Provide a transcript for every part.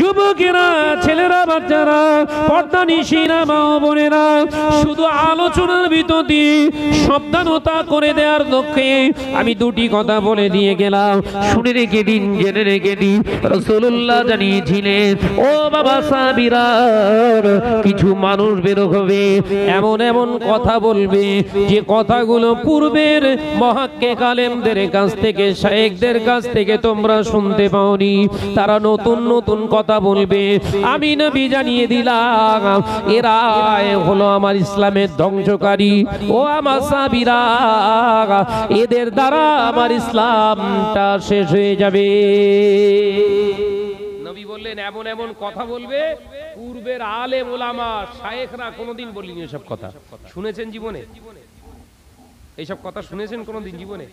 যুবকেরা ছেলেরা বাচ্চারা শুধু আলোচনার সাবধানতা করে দেওয়ার লক্ষ্যে আমি দুটি কথা বলে দিয়ে গেলাম শুনে রেখে দিন জেনে রেখে দিন রসুল্লাহ জানিয়েছিলেন ও বাবা সাবিরা কিছু মানুষ বের হবে এমন এমন কথা বলবে যে কথাগুলো পূর্বের মহাক্কে কালেমদের কাছ থেকে শাহেকদের কাছ থেকে তোমরা শুনতে পাওনি তারা নতুন নতুন কথা বলবে আমি নবী জানিয়ে দিলাম এরা হলো আমার ইসলামের ধ্বংসকারী ও আমার সাবিরা এদের দ্বারা আমার ইসলামটা শেষ হয়ে যাবে নবী বললেন এমন এমন কথা বলবে পূর্বের শায়েখরা কোনোদিন এসব কথা শুনেছেন জীবনে এইসব কথা শুনেছেন কোনোদিন জীবনে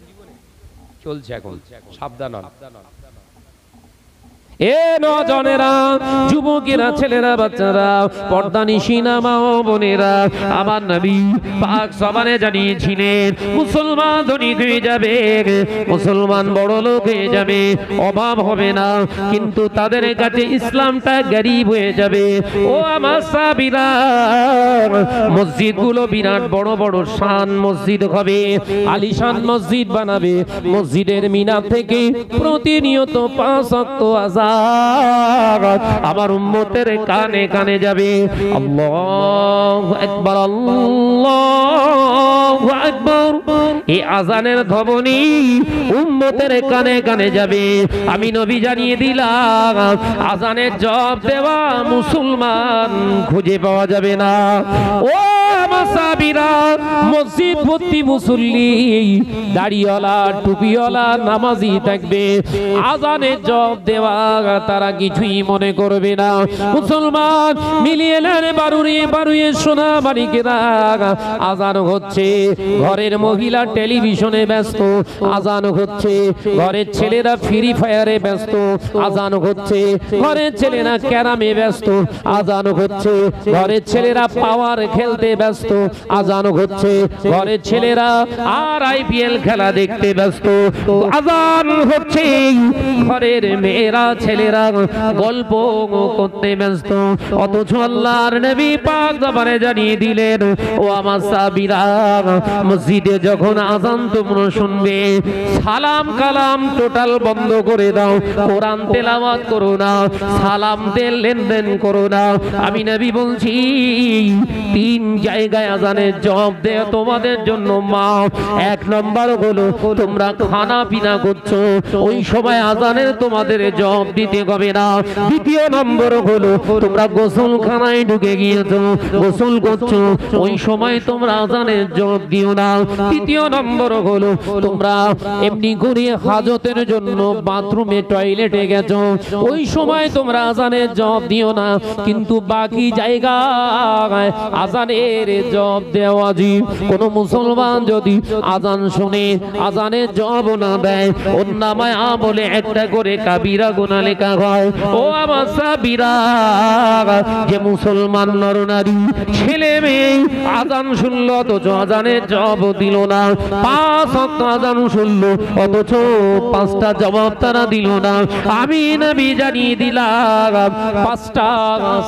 চলছে এখন সাবধান এ নজনেরা যুবকেরা ছেলেরা বাচ্চারা পর্দা নিশিনা মা বোনেরা আমার নবী পাক সবানে জানিয়েছিলেন মুসলমান ধনী হয়ে যাবে মুসলমান বড় লোক হয়ে যাবে অভাব হবে না কিন্তু তাদের কাছে ইসলামটা গরিব হয়ে যাবে ও আমার সাবিরা মসজিদগুলো বিরাট বড় বড় শান মসজিদ হবে আলিশান মসজিদ বানাবে মসজিদের মিনার থেকে প্রতিনিয়ত পাঁচ অক্ত আজাদ সালাত আমার উম্মতের কানে কানে যাবে আল্লাহু আকবার আল্লাহু আকবার এই আজানের ধ্বনি উম্মতের কানে কানে যাবে আমি নবী জানিয়ে দিলাম আজানের জব দেওয়া মুসলমান খুঁজে পাওয়া যাবে না ও সাবিরা মসজিদ ভর্তি মুসল্লি দাড়িওয়ালা টুপিওয়ালা নামাজি থাকবে আজানের জব দেওয়া তারা কিছুই মনে করবে না মুসলমান মিলিয়ে নেন বারুড়িয়ে বারুয়ে সোনা মালিকেরা আজান হচ্ছে ঘরের মহিলা টেলিভিশনে ব্যস্ত আজান হচ্ছে ঘরের ছেলেরা ফ্রি ফায়ারে ব্যস্ত আজান হচ্ছে ঘরের ছেলেরা ক্যারামে ব্যস্ত আজান হচ্ছে ঘরের ছেলেরা পাওয়ার খেলতে ব্যস্ত আজান হচ্ছে ঘরের ছেলেরা আর আইপিএল খেলা দেখতে ব্যস্ত আজান হচ্ছে ঘরের মেয়েরা ছেলেরা গল্প করতে ব্যস্ত অথচ আল্লাহর নবী পাক দরবারে জানিয়ে দিলেন ও আমার সাবিরা মসজিদে যখন আজান তোমরা শুনবে সালাম কালাম টোটাল বন্ধ করে দাও কোরআন তেলাওয়াত করো না সালাম তেল লেনদেন করো না আমি নবী বলছি তিন জায়গায় আজানের জব দে তোমাদের জন্য মা এক নম্বর হলো তোমরা খানা পিনা করছো ওই সময় আজানের তোমাদের জব দিতে হবে না দ্বিতীয় নম্বর হলো তোমরা গোসলখানায় ঢুকে গিয়েছো গোসল করছো ওই সময় তোমরা আজানের জবাব দিও না তৃতীয় নম্বর হলো তোমরা এমনি করে হাজতের জন্য বাথরুমে টয়লেটে গেছো ওই সময় তোমরা আজানের জব দিও না কিন্তু বাকি জায়গায় আজানের জব দেওয়া জি কোন মুসলমান যদি আজান শুনে আজানের জব না দেয় ওন্নামায় নামায় আমলে একটা করে কাবিরা গুণা লেখা হয় ও আমার সাবিরা যে মুসলমান নরনারী ছেলে মেয়ে আজান শুনল অথচ আজানের জব দিল না পাঁচ অত আজান শুনল অথচ পাঁচটা জবাব তারা দিল না আমি নাবি জানিয়ে দিলাম পাঁচটা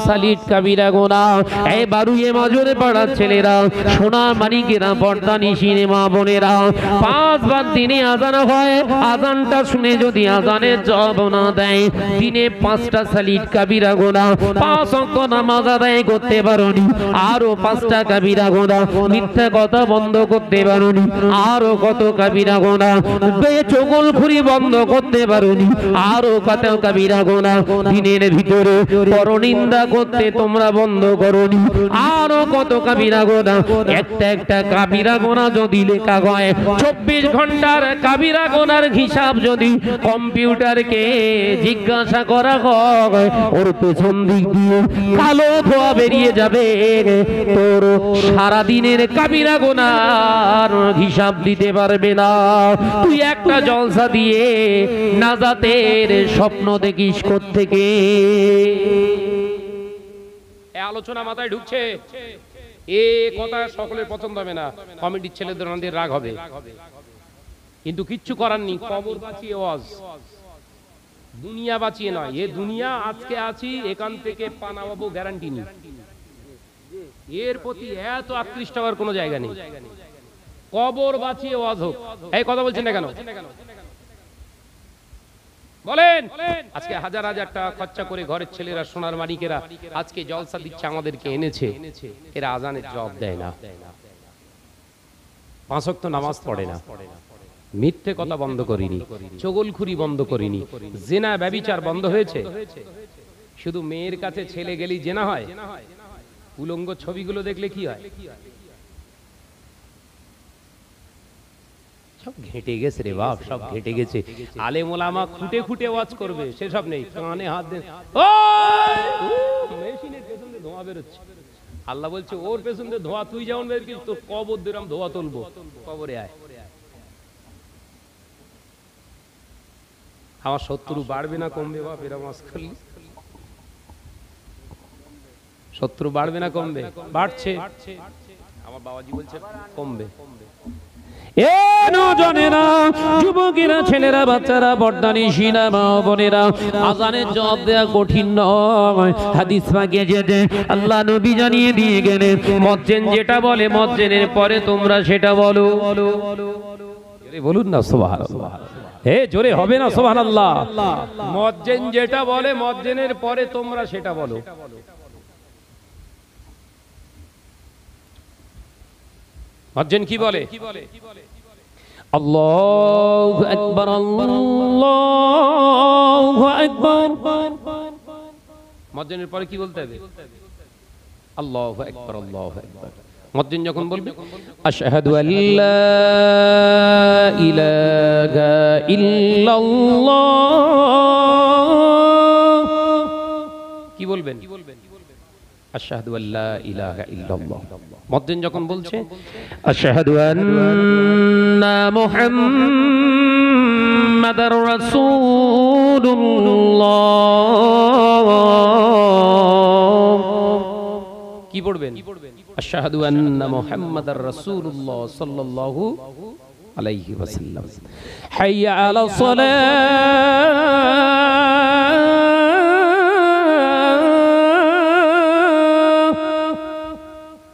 সালিট কাবিরা গোনা এই বারুয়ে মাজরে পাড়ার ছেলেরা সোনার মানিকেরা বর্দানি সিনেমা মা বোনেরা পাঁচবার দিনে আজান হয় আজানটা শুনে যদি আজানের জব না দেয় দিনে পাঁচটা সালিট কাবিরা গোনা পাঁচ অঙ্ক নামাজ আদায় করতে পারি আরো পাঁচটা কাবিরা গোনা মিথ্যা কথা বন্ধ করতে পারি আরো কত কাবিরা গোনা চোগল খুরি বন্ধ করতে পারি আরো কত কাবিরা গোনা দিনের ভিতরে পরনিন্দা করতে তোমরা বন্ধ করি আরো কত কাবিরা গোনা একটা একটা কাবিরা গোনা যদি লেখা হয় চব্বিশ ঘন্টার কাবিরা গোনার হিসাব যদি কম্পিউটারকে জিজ্ঞাসা জিজ্ঞাসা করা হয় ওর পেছন দিক দিয়ে কালো ধোয়া বেরিয়ে যাবে তোর সারাদিনের কাবিরা গোনার হিসাব দিতে পারবে না তুই একটা জলসা দিয়ে নাজাতের স্বপ্ন দেখিস থেকে আলোচনা মাথায় ঢুকছে এ কথা সকলে পছন্দ হবে না কমিটির ছেলেদের রাগ হবে কিন্তু কিচ্ছু করার নেই কবর বাঁচিয়ে ওয়াজ দুনিয়া বাঁচিয়ে নয় এ দুনিয়া আজকে আছি এখান থেকে পানা বাবু গ্যারান্টি নেই এর প্রতি এত আকৃষ্ট হওয়ার কোনো জায়গা নেই কবর বাঁচিয়ে ওয়াজ হোক এই কথা বলছেন না কেন বলেন আজকে হাজার হাজার টাকা খরচা করে ঘরের ছেলেরা সোনার মালিকেরা আজকে জলসা দিচ্ছে আমাদেরকে এনেছে এরা আজানের জব দেয় না পাঁচক তো নামাজ পড়ে না মিথ্যে কথা বন্ধ করিনি চগলখুরি বন্ধ করিনি জেনা ব্যবিচার বন্ধ হয়েছে শুধু মেয়ের কাছে ছেলে গেলি জেনা হয় উলঙ্গ ছবিগুলো দেখলে কি হয় সব গেছে রে বাপ সব গেছে আলে মোলামা খুঁটে খুঁটে ওয়াজ করবে সেসব নেই কানে হাত দেন দিয়ে ধোঁয়া বেরোচ্ছে আল্লাহ বলছে ওর পেছন দিয়ে ধোঁয়া তুই যেমন বের কবর দিলাম ধোঁয়া তুলবো কবরে আয় আমার শত্রু বাড়বে না কমবে বাপ এরা শত্রু বাড়বে না কমবে বাড়ছে আমার বাবাজি বলছে কমবে জবাব দেওয়া কঠিন নয় হাদিস জানিয়ে দিয়ে যেটা বলে মজ্জেনের পরে তোমরা সেটা বলো বলুন না সুবহানাল্লাহ হে জোরে হবে না সোহান আল্লাহ মজ্জেন যেটা বলে মজ্জেনের পরে তোমরা সেটা বলো মজ্জেন কি বলে আল্লাহ আকবর আল্লাহ আকবর মজ্জেনের পরে কি বলতে হবে আল্লাহ একবার আল্লাহ একবার মদ্দিন যখন বলবে আশহাদু আল্লা ইলাহা ইল্লাল্লাহ কি বলবেন কি বলবেন আশহাদু আল্লা ইলাহা ইল্লাল্লাহ মদ্দিন যখন বলছে আশহাদু আন্না মুহাম্মাদার রাসূলুল্লাহ কি পড়বেন কি পড়বেন আশাহাদু আন্না মুহাম্মাদার রাসূলুল্লাহ সাল্লাল্লাহু আলাইহি ওয়াসাল্লাম হাইয়া আলা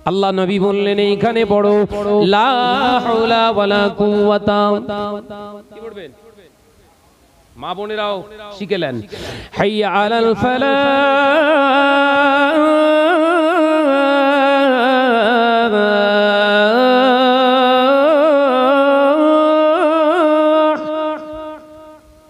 আল্লাহ নবী বললেন এইখানে বড় লা হাওলা ওয়ালা কুওয়াতা কি পড়বেন মা বোনেরাও শিখেলেন হাইয়া আলাল ফালাহ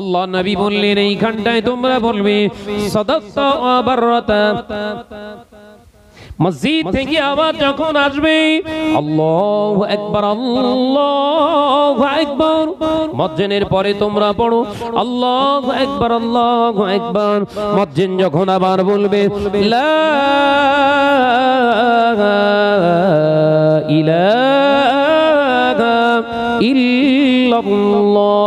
আল্লাহ নবী বললেন এইখানটায় তোমরা বলবে সদস্য মসজিদ থেকে আবার যখন আসবে আল্লাহ একবার আল্লাহ একবার মজ্জেনের পরে তোমরা পড়ো আল্লাহ একবার আল্লাহ একবার মজ্জেন যখন আবার বলবে ইলা ইল্লাল্লাহ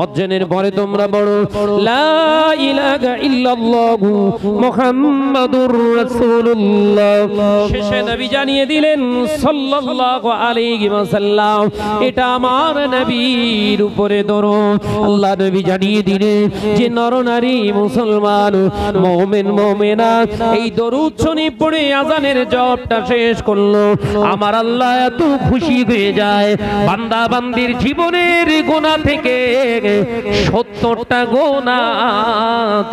মজ্জেনের পরে তোমরা বড় জানিয়ে দিলেন এটা নবীর উপরে জানিয়ে যে নরনারী মুসলমান এই দরুচ্ছনি পড়ে আজানের জবটা শেষ করলো আমার আল্লাহ এত খুশি হয়ে যায় বান্দা বান্দির জীবনের গোনা থেকে সত্তরটা গোনা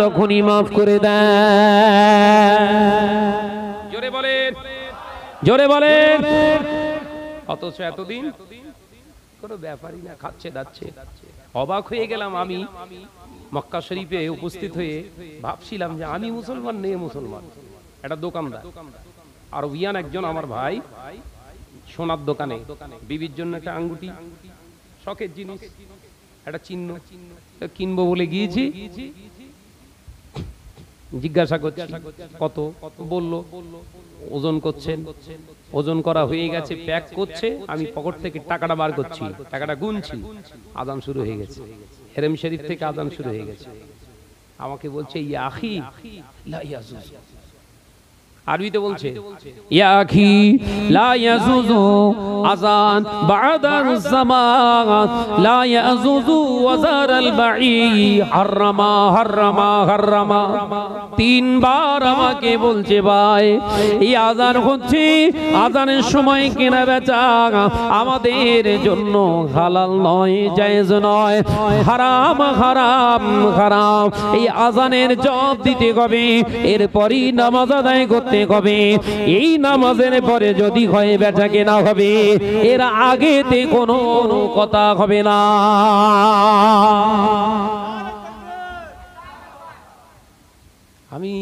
তখনই মাফ করে দেয় বলেন অথচ এতদিন কোনো ব্যাপারই না খাচ্ছে দাচ্ছে অবাক হয়ে গেলাম আমি মক্কা শরীফে উপস্থিত হয়ে ভাবছিলাম যে আমি মুসলমান নেই মুসলমান এটা দোকানদার আর উইয়ান একজন আমার ভাই সোনার দোকানে বিবির জন্য একটা আঙ্গুটি শখের জিনিস একটা চিহ্ন কিনবো বলে গিয়েছি জিজ্ঞাসা করছি কত বলল ওজন করছেন ওজন করা হয়ে গেছে প্যাক করছে আমি পকেট থেকে টাকাটা বার করছি টাকাটা গুনছি আদান শুরু হয়ে গেছে হেরেম শরীফ থেকে আদান শুরু হয়ে গেছে আমাকে বলছে ইয়া আখি লা ইয়াজুজ আরবিতে বলছে ইয়াখি লা ইয়াজুজু আযান লা ইয়াজুজু বাই তিনবার আমাকে বলছে ভাই এই আযান হচ্ছে আযানের সময় কেনা বেচা আমাদের জন্য হালাল নয় জায়েজ নয় হারাম হারাম হারাম এই আযানের জবাব দিতে হবে এরপরই নামাজ আদায় করতে প্রত্যেক হবে এই নামাজের পরে যদি হয় বেটা কেনা হবে এর আগেতে কোনো কথা হবে না আমি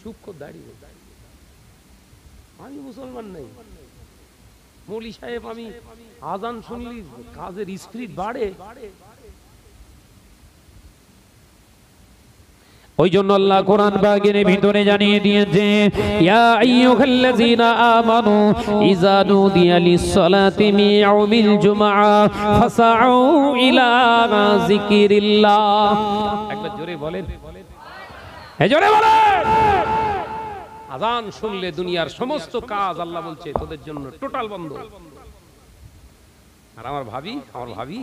চুপ করে দাঁড়িয়ে আমি মুসলমান নাই মৌলি সাহেব আমি আজান শুনলি কাজের স্পিরিট বাড়ে ওই জন্য আল্লাহ কোরআন বাগের ভিতরে জানিয়ে দিয়েছে ইয়া আইয়ুহাল্লাযীনা আমানু ইযা নুদিয়া লিস-সালাতি মিন জুমআ ফাসাউ ইলা যিকিরিল্লাহ একবার জোরে বলেন হে জোরে বলেন আযান শুনলে দুনিয়ার সমস্ত কাজ আল্লাহ বলছে তোদের জন্য টোটাল বন্ধ আর আমার ভাবি আমার ভাবি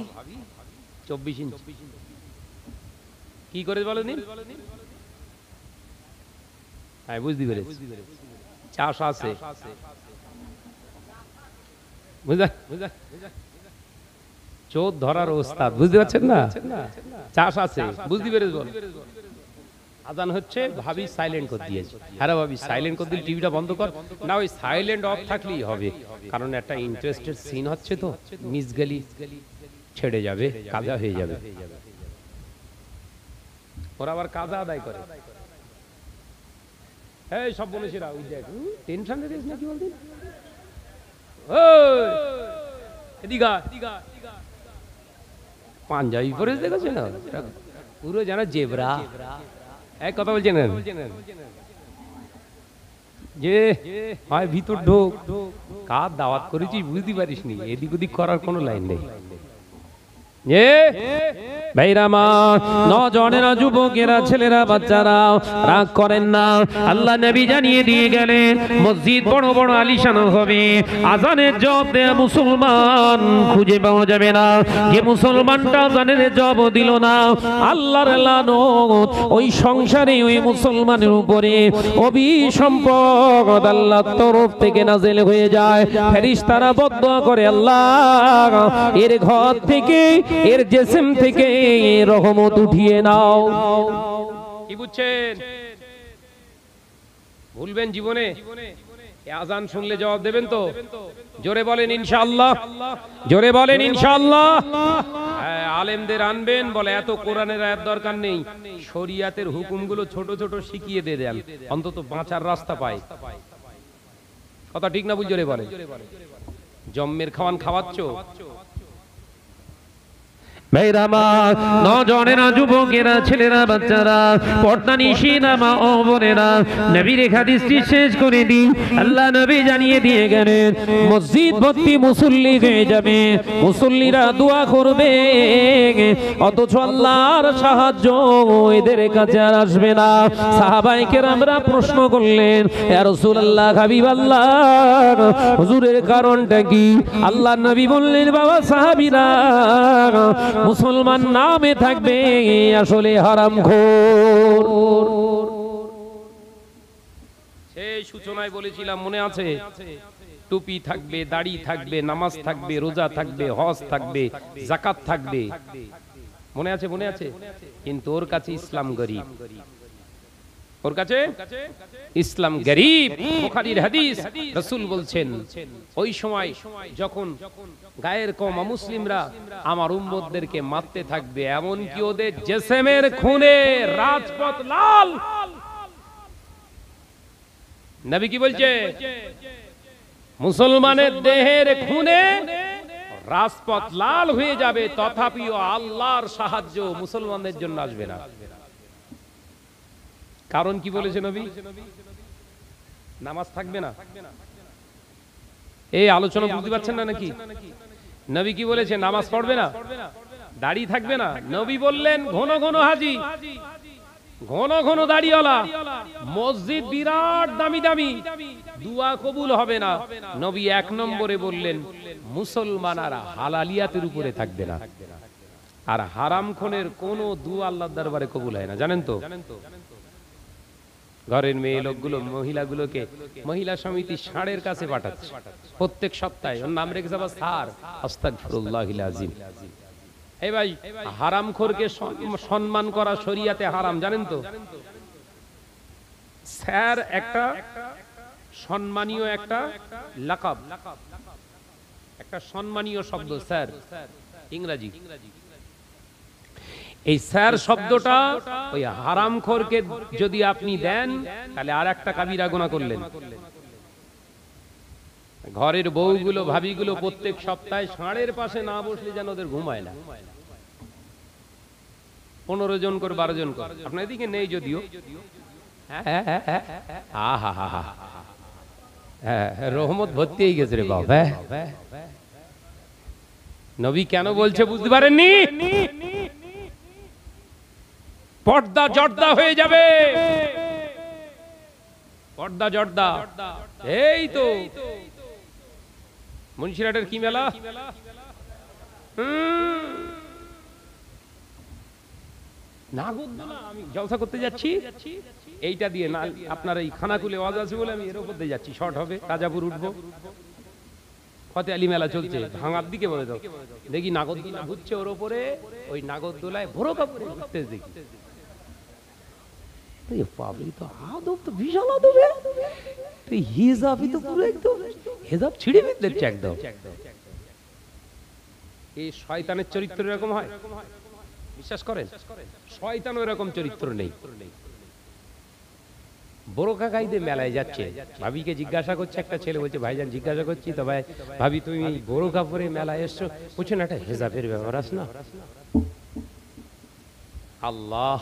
24 ইঞ্চি কি করে বলে দিন হ্যাঁ, হ্যাঁ, বুঝতে পেরেছি চাষ আছে চোর ধরার ওস্তাদ বুঝতে পারছেন না চাষ আছে বুঝতে পেরেছি আদান হচ্ছে ভাবি সাইলেন্ট করে দিয়েছে হ্যাঁ ভাবি সাইলেন্ট হ্যাঁ, করে টিভিটা বন্ধ কর না ওই সাইলেন্ট অফ থাকলেই হবে কারণ একটা ইন্টারেস্টেড সিন হচ্ছে তো মিস গেলি ছেড়ে যাবে কাজা হয়ে যাবে ওরা আবার কাজা আদায় করে হ্যাঁ, এই সব ওই দেখ টেনশন না কি পাঞ্জাবি পরে দেখেছে না পুরো জেবরা এক কথা বলছেন যে হয় ভিতর ঢোক কার দাওয়াত করেছি বুঝতে পারিস নি এদিক ওদিক করার কোনো লাইন নেই যুবকেরা ছেলেরা বাচ্চারা রাগ করেন না আল্লাহ নবী জানিয়ে দিয়ে গেলেন মসজিদ বড় বড় আলিশান হবে আজানের জবাবে মুসলমান খুঁজে পাওয়া যাবে না যে মুসলমানটা আজানের দিল না আল্লাহর লানত ওই সংসারে ওই মুসলমানের উপরে অভিসম্পদ আল্লাহর তরফ থেকে নাজেল হয়ে যায় ফেরিস্তারা বদয়া করে আল্লাহ এর ঘর থেকে এর জেসেম থেকে রহমত উঠিয়ে নাও কি বুঝছেন ভুলবেন জীবনে আজান শুনলে জবাব দেবেন তো জোরে বলেন জোরে বলেন হ্যাঁ, আলেমদের আনবেন বলে এত কোরআনের আয়াত দরকার নেই শরিয়াতের হুকুমগুলো ছোট ছোট শিখিয়ে দিয়ে দেন অন্তত বাঁচার রাস্তা পায় কথা ঠিক না বুঝ জোরে বলে জম্মের খাওয়ান খাওয়াচ্ছ বেদাবাদ নজনেরা যুবকেরা ছেলেরা বাচ্চারা পর্দা নিশিদামা ও শেষ করে আল্লাহ জানিয়ে দিয়ে মসজিদ ভর্তি মুসল্লি হয়ে যাবে মুসল্লিরা করবে অথচ আল্লাহর সাহায্য এদের কাছে আর আসবে না সাহাবাইকে আমরা প্রশ্ন করলেন রসুল আল্লাহ হুজুরের কারণটা কি আল্লাহ নবী বললেন বাবা সাহাবিরা মুসলমান নামে থাকবে আসলে হারাম ঘোর সেই সূচনায় বলেছিলাম মনে আছে টুপি থাকবে দাড়ি থাকবে নামাজ থাকবে রোজা থাকবে হজ থাকবে জাকাত থাকবে মনে আছে মনে আছে কিন্তু ওর কাছে ইসলাম গরিব ওর কাছে ইসলাম গরিব বুখারীর হাদিস রাসূল বলছেন ওই সময় যখন গায়ের কমা মুসলিমরা আমার উম্মদদেরকে মারতে থাকবে এমন কি ওদের জেসেমের খুনে রাজপথ লাল নবী কি বলছে মুসলমানের দেহের খুনে রাজপথ লাল হয়ে যাবে তথাপিও আল্লাহর সাহায্য মুসলমানদের জন্য আসবে না কারণ কি বলেছে নবী নামাজ থাকবে না এই আলোচনা বুঝতে পারছেন না নাকি নবী কি বলেছে নামাজ পড়বে না দাড়ি থাকবে না নবী বললেন ঘন ঘন হাজি ঘন ঘন দাড়িওয়ালা মসজিদ বিরাট দামি দামি দুয়া কবুল হবে না নবী এক নম্বরে বললেন মুসলমান আর হালালিয়াতের উপরে থাকবে না আর হারাম খনের কোন দু আল্লাহ দরবারে কবুল হয় না জানেন তো ঘরের মেয়ে লোকগুলো মহিলাগুলোকে মহিলা সমিতি ষাঁড়ের কাছে পাঠাচ্ছে প্রত্যেক সপ্তাহে ওর নাম রেখে যাবা সার আজিম এই ভাই হারামখোরকে সম্মান করা শরিয়াতে হারাম জানেন তো স্যার একটা সম্মানীয় একটা লাকাব একটা সম্মানীয় শব্দ স্যার ইংরাজি ইংরাজি এই স্যার শব্দটা ওই হারামখোরকে যদি আপনি দেন তাহলে আর একটা কাবিরা গোনা করলেন ঘরের বউগুলো ভাবিগুলো প্রত্যেক সপ্তাহে ষাঁড়ের পাশে না বসলে যেন ওদের ঘুমায় না পনেরো জন কর বারো জন কর আপনার এদিকে নেই যদিও রহমত ভর্তি হয়ে গেছে রে বাবা হ্যাঁ। নবী কেন বলছে বুঝতে পারেননি পর্দা জর্দা হয়ে যাবে পর্দা জর্দা এই তো মুন্সিরাটের কি মেলা জলসা করতে যাচ্ছি এইটা দিয়ে না আপনার এই খানাকুলে আওয়াজ আছে বলে আমি এর করতে যাচ্ছি শর্ট হবে রাজাপুর উঠবো ফতে আলী মেলা চলছে ভাঙার দিকে বলে দাও দেখি নাগরদোলা ঘুরছে ওর ওপরে ওই নাগরদোলায় ভোরো কাপড়ে ঘুরতে দেখি এ পাবলিক তো আদব তো বিশাল তো পুরো একদম হিজাব ছিঁড়ে এই শয়তানের চরিত্র এরকম হয় বিশ্বাস করেন শয়তান এরকম চরিত্র নেই মেলায় যাচ্ছে ভাবিকে জিজ্ঞাসা করছে একটা ছেলে বলছে ভাইজান জিজ্ঞাসা করছি তো ভাই ভাবি তুমি বোরকা পরে মেলায় এসছো বলছো না একটা হেজাবের ব্যাপার আস না আল্লাহ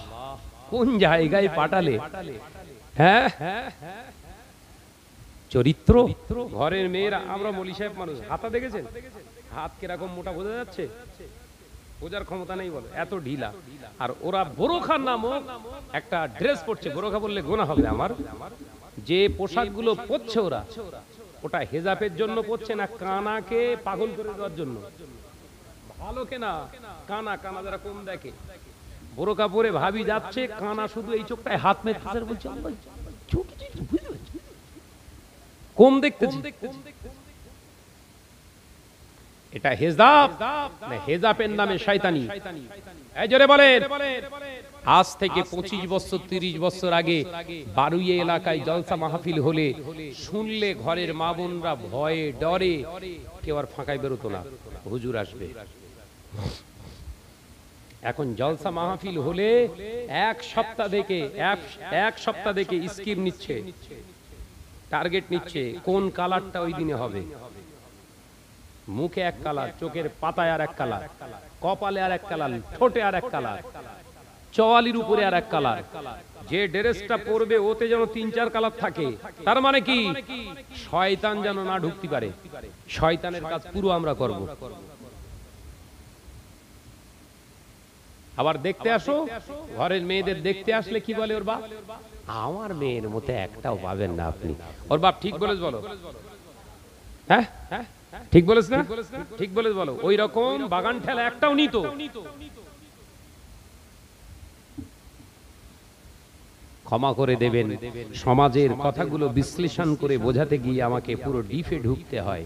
কোন জায়গায় পাঠালে হ্যাঁ চরিত্র ঘরের মেয়েরা আমরা মলি সাহেব মানুষ হাতা দেখেছেন হাত কিরকম মোটা বোঝা যাচ্ছে বোঝার ক্ষমতা নেই বলে এত ঢিলা আর ওরা বোরখা নামক একটা ড্রেস পরছে বোরখা বললে গোনা হবে আমার যে পোশাকগুলো পরছে ওরা ওটা হেজাবের জন্য পরছে না কানাকে পাগল করে দেওয়ার জন্য ভালো কেনা কানা কানা যারা কম দেখে বোরকা পরে ভাবি যাচ্ছে কানা শুধু এই চোখটায় হাত মেয়ে বলছে কম দেখতে এটা হেজাব হেজাবের নামে শয়তানি আজ থেকে পঁচিশ বছর তিরিশ বছর আগে বারুইয়ে এলাকায় জলসা মাহফিল হলে শুনলে ঘরের মা বোনরা ভয়ে ডরে কেউ আর ফাঁকায় বেরোতো না হুজুর আসবে এখন জলসা মাহফিল হলে এক সপ্তাহ থেকে এক সপ্তাহ থেকে স্কিম নিচ্ছে টার্গেট নিচ্ছে কোন কালারটা ওই দিনে হবে মুখে এক কালার চোখের পাতায় আর এক কালার কপালে আর এক কালার ঠোঁটে আর এক কালার চওয়ালির উপরে আর এক কালার যে ড্রেসটা পরবে ওতে যেন তিন চার কালার থাকে তার মানে কি শয়তান যেন না ঢুকতে পারে শয়তানের কাজ পুরো আমরা করবো আবার দেখতে আসো ঘরের মেয়েদের দেখতে আসলে কি বলে ওর বাপ আমার মেয়ের মতো একটাও পাবেন না আপনি ওর বাপ ঠিক বলেছ বলো হ্যাঁ, হ্যাঁ? ঠিক বলেছ না ঠিক বলেছ বলো ওই রকম বাগান ঠেলা একটাও নিত ক্ষমা করে দেবেন সমাজের কথাগুলো বিশ্লেষণ করে বোঝাতে গিয়ে আমাকে পুরো ডিফে ঢুকতে হয়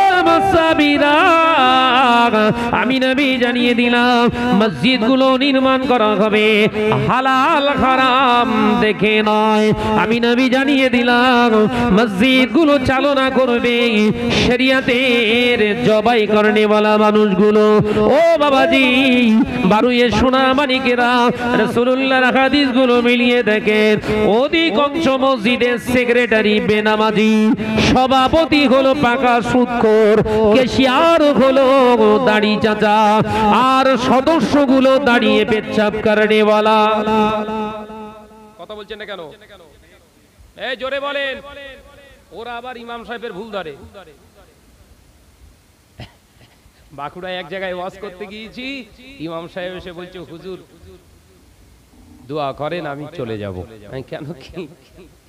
আমি নবী জানিয়ে দিলাম মসজিদগুলো নির্মাণ করা হবে হালাল হারাম দেখে নয় আমি নবী জানিয়ে দিলাম মসজিদগুলো চালনা করবে শরিয়াতের জবাই করনে বলা মানুষগুলো ও বাবাজি বারুয়ে সোনা মানিকেরা রসুল্লাহর হাদিসগুলো মিলিয়ে দেখেন অধিকাংশ মসজিদের সেক্রেটারি বেনামাজি সভাপতি হলো পাকা সুৎকর হলো চাচা আর সদস্যগুলো দাঁড়িয়ে পেচ্ছাপ কারণেওয়ালা কথা বলছেন না কেন এই জোরে বলেন ওরা আবার ইমাম সাহেবের ভুল ধরে বাঁকুড়ায় এক জায়গায় ওয়াজ করতে গিয়েছি ইমাম সাহেব এসে বলছে হুজুর দোয়া করেন আমি চলে যাব কেন কি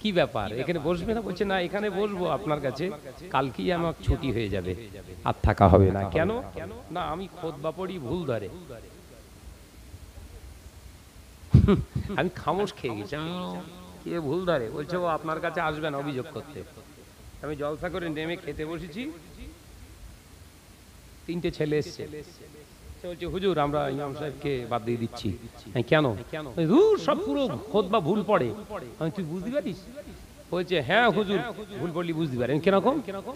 কি ব্যাপার এখানে বসবে না বলছে না এখানে বসবো আপনার কাছে কালকেই আমার ছুটি হয়ে যাবে আর থাকা হবে না কেন না আমি খোদ বাপড়ি ভুল ধরে আমি খামোশ খেয়ে গেছি কে ভুল ধরে বলছে ও আপনার কাছে আসবে না অভিযোগ করতে আমি জলসা করে নেমে খেতে বসেছি তিনটে ছেলে এসছে বলছে হুজুর আমরা ইমাম সাহেবকে বাদ দিয়ে দিচ্ছি হ্যাঁ, কেন দূর হ্যাঁ, সব পুরো ভুল পড়ে আমি তুই বুঝতে পারিস বলছে হ্যাঁ, হ্যাঁ হুজুর ভুল পড়লি বুঝতে পারি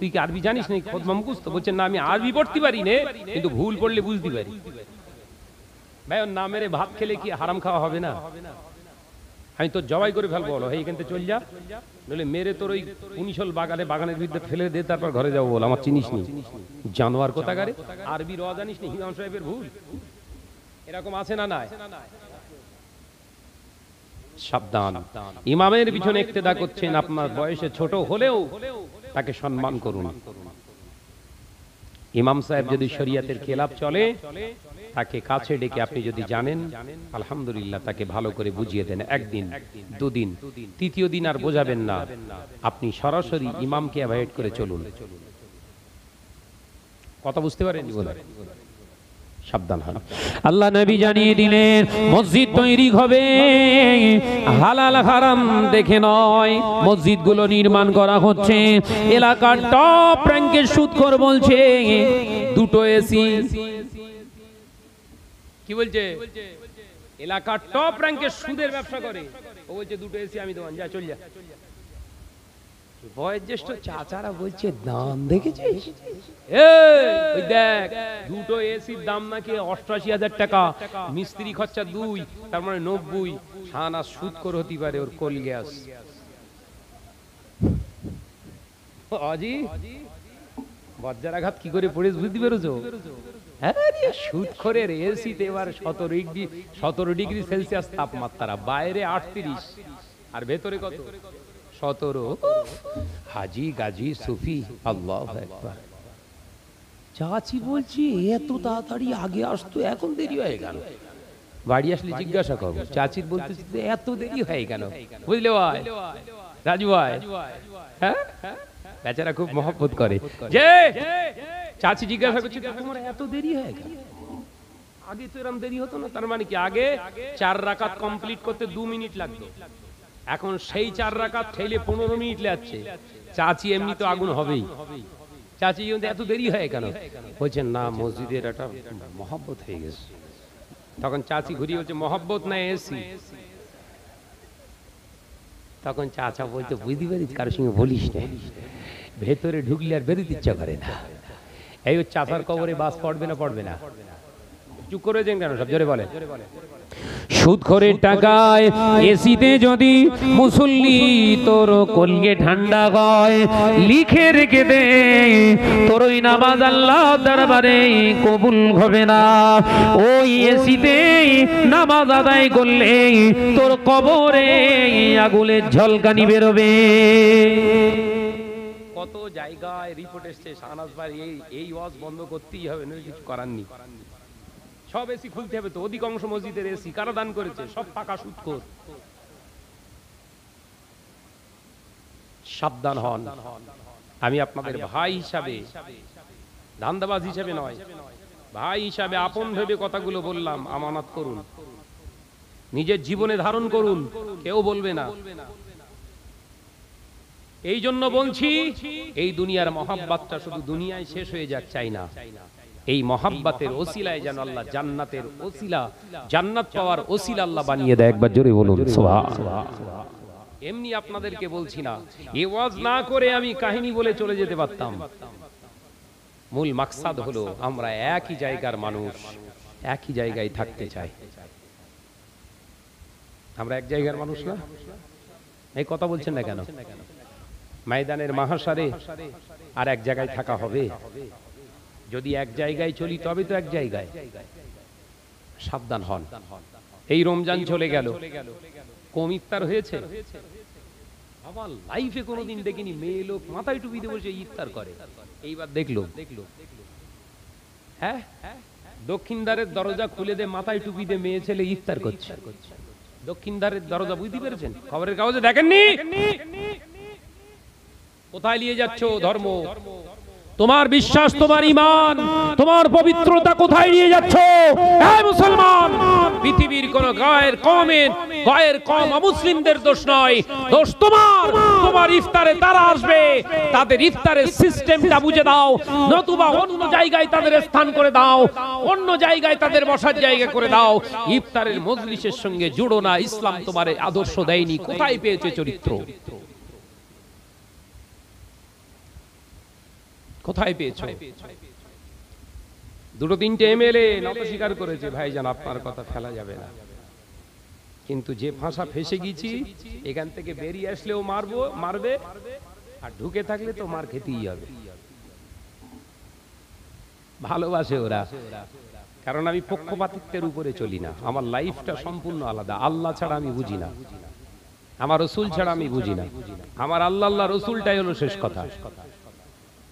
তুই কি আরবি জানিস না বলছে না আমি আরবি পড়তে পারি নে কিন্তু ভুল পড়লে বুঝতে পারি ভাই ওর নামের ভাত খেলে কি হারাম খাওয়া হবে না আমি তোর জবাই করে ফেলবো বলো এইখান থেকে চল যা নইলে মেরে তোর ওই পুনিশল বাগানে বাগানের বিরুদ্ধে ফেলে দে তারপর ঘরে যাবো বলো আমার চিনিস নি জানোয়ার কোথা গারে আরবি র জানিস নি হিমাম সাহেবের ভুল এরকম আছে না নাই সাবধান ইমামের পিছনে একতেদা করছেন আপনার বয়সে ছোট হলেও তাকে সম্মান করুন ইমাম সাহেব যদি শরিয়াতের খেলাফ চলে তাকে কাছে ডেকে আপনি যদি জানেন আলহামদুলিল্লাহ তাকে ভালো করে বুঝিয়ে দেন একদিন দুদিন তৃতীয় দিন আর বোঝাবেন না আপনি সরাসরি ইমামকে অ্যাভয়েড করে চলুন কথা বুঝতে পারেন সাবধান হন আল্লাহ নবী জানিয়ে দিলেন মসজিদ তৈরি হবে হালাল হারাম দেখে নয় মসজিদগুলো নির্মাণ করা হচ্ছে এলাকার টপ র্যাঙ্কের সুৎখর বলছে দুটো এসি কি বলছে এলাকার টপ র্যাঙ্কের সুদের ব্যবসা করে ও বলছে দুটো এসি আমি দোকান যা চল যা বয়োজ্যেষ্ঠ চাচারা বলছে দাম দেখেছিস দেখ দুটো দাম নাকি অষ্টআশি হাজার টাকা মিস্ত্রি খরচা দুই তার মানে নব্বই সানা সুদ করে হতে পারে ওর কোল গ্যাস অজি বজ্জারাঘাত কি করে পড়েছ বুঝতে পেরেছো আরে সুদখরের এসিতে এবার সতেরো ডিগ্রি সতেরো ডিগ্রি সেলসিয়াস তাপমাত্রা বাইরে আটত্রিশ আর ভেতরে কত সতেরো হাজি গাজী সুফি আল্লাহ চাচি বলছি এত তাড়াতাড়ি আগে আসতো এখন দেরি হয়ে গেল বাড়ি আসলে জিজ্ঞাসা করবো চাচির বলতে এত দেরি হয়ে কেন বুঝলে ভাই রাজু ভাই হ্যাঁ বেচারা খুব মহব্বত করে যে চাচি জিজ্ঞাসা করছে তোমার এত দেরি হয়ে গেল আগে তো এরকম দেরি হতো না তার মানে কি আগে চার রাকাত কমপ্লিট করতে দু মিনিট লাগতো এখন সেই চার রাকাত ঠেলে পনেরো মিনিট লাগছে চাচি এমনি তো আগুন হবেই চাচি এত দেরি বলছে না মসজিদের একটা মহব্বত হয়ে গেছে তখন চাচি ঘুরিয়ে বলছে মহব্বত না এসি তখন চাচা বলতে বুঝতে পারিস কারোর সঙ্গে বলিস না ভেতরে ঢুকলে আর বেরোতে ইচ্ছা করে না এই হচ্ছে আসার কবরে বাস পড়বে না পড়বে না চুপ করে যেন কেন সব জোরে বলে সুদখরের টাকায় এসিতে যদি মুসল্লি তোর কলগে ঠান্ডা হয় লিখে রেখে দে তোর ওই নামাজ আল্লাহ দরবারে কবুল হবে না ওই এসিতে নামাজ আদায় করলে তোর কবরে আগুলের ঝলকানি বেরোবে কত জায়গায় রিপোর্ট এসছে শাহনাজ ভাই এই এই ওয়াজ বন্ধ করতেই হবে নয় কিছু করার নেই সব এসি খুলতে হবে তো অধিকাংশ মসজিদের এসি কারা দান করেছে সব পাকা সুৎখোর সাবধান হন আমি আপনাদের ভাই হিসাবে ধান্দাবাজ হিসাবে নয় ভাই হিসাবে আপন ভেবে কথাগুলো বললাম আমানত করুন নিজের জীবনে ধারণ করুন কেউ বলবে না এই জন্য বলছি এই দুনিয়ার মহাব্বাতটা শুধু দুনিয়ায় শেষ হয়ে যাক চাই না এই মহাব্বাতের ওসিলায় যেন আল্লাহ জান্নাতের ওসিলা জান্নাত পাওয়ার ওসিলা আল্লাহ বানিয়ে দেয় একবার জোরে বলুন এমনি আপনাদেরকে বলছি না এ ওয়াজ না করে আমি কাহিনী বলে চলে যেতে পারতাম মূল মাকসাদ হলো আমরা একই জায়গার মানুষ একই জায়গায় থাকতে চাই আমরা এক জায়গার মানুষ না এই কথা বলছেন না কেন ময়দানের মহাসারে আর এক জায়গায় থাকা হবে যদি এক জায়গায় চলি তবে তো এক জায়গায় সাবধান হন এই রমজান চলে গেল কম ইফতার হয়েছে আমার লাইফে কোনোদিন দেখিনি মেয়ে লোক মাথায় টুপি দেবো সে ইফতার করে এইবার দেখলো দেখলো হ্যাঁ দক্ষিণদারের দরজা খুলে দে মাথায় টুপি দে মেয়ে ছেলে ইফতার করছে দক্ষিণদারের দরজা বুঝতে পেরেছেন খবরের কাগজে দেখেননি কোথায় নিয়ে যাচ্ছ ধর্ম তোমার বিশ্বাস তোমার ইমান তোমার পবিত্রতা কোথায় নিয়ে যাচ্ছ মুসলমান পৃথিবীর কোন গায়ের কমের গায়ের কম মুসলিমদের দোষ নয় দোষ তোমার তোমার ইফতারে তারা আসবে তাদের ইফতারের সিস্টেমটা বুঝে দাও নতুবা অন্য জায়গায় তাদের স্থান করে দাও অন্য জায়গায় তাদের বসার জায়গা করে দাও ইফতারের মজলিশের সঙ্গে জুড়ো না ইসলাম তোমার আদর্শ দেয়নি কোথায় পেয়েছে চরিত্র কোথায় পেয়েছ দুটো তিনটে এমএলএ নত স্বীকার করেছে ভাইজান আপনার কথা ফেলা যাবে না কিন্তু যে ফাঁসা ফেসে গেছি এখান থেকে বেরিয়ে আসলেও মারবো মারবে আর ঢুকে থাকলে তো মার খেতেই হবে ভালোবাসে ওরা কারণ আমি পক্ষপাতিত্বের উপরে চলি না আমার লাইফটা সম্পূর্ণ আলাদা আল্লাহ ছাড়া আমি বুঝি না আমার রসুল ছাড়া আমি বুঝি না আমার আল্লাহ আল্লাহ রসুলটাই হলো শেষ কথা